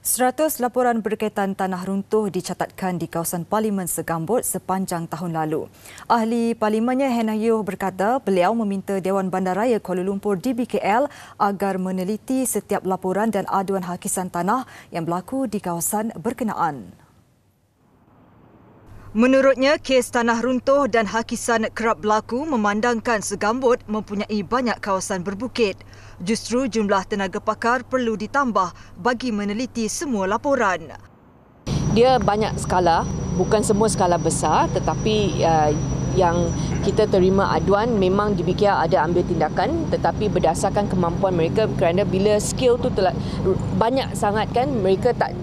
100 laporan berkaitan tanah runtuh dicatatkan di kawasan Parlimen Segambut sepanjang tahun lalu. Ahli Parlimennya Hannah Yeoh berkata beliau meminta Dewan Bandaraya Kuala Lumpur DBKL agar meneliti setiap laporan dan aduan hakisan tanah yang berlaku di kawasan berkenaan. Menurutnya, kes tanah runtuh dan hakisan kerap berlaku memandangkan segambut mempunyai banyak kawasan berbukit. Justru jumlah tenaga pakar perlu ditambah bagi meneliti semua laporan. Dia banyak skala, bukan semua skala besar tetapi uh, yang kita terima aduan memang di ada ambil tindakan tetapi berdasarkan kemampuan mereka kerana bila skill tu telah banyak sangat kan mereka tak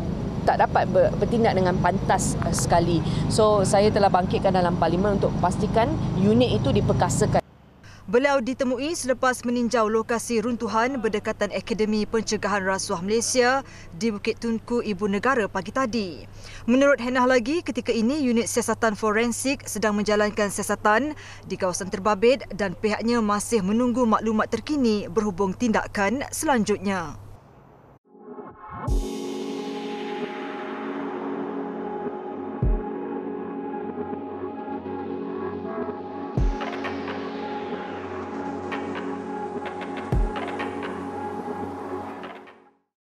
tak dapat ber, bertindak dengan pantas uh, sekali. So saya telah bangkitkan dalam parlimen untuk pastikan unit itu diperkasakan. Beliau ditemui selepas meninjau lokasi runtuhan berdekatan Akademi Pencegahan Rasuah Malaysia di Bukit Tunku Ibu Negara pagi tadi. Menurut Hannah lagi, ketika ini unit siasatan forensik sedang menjalankan siasatan di kawasan terbabit dan pihaknya masih menunggu maklumat terkini berhubung tindakan selanjutnya.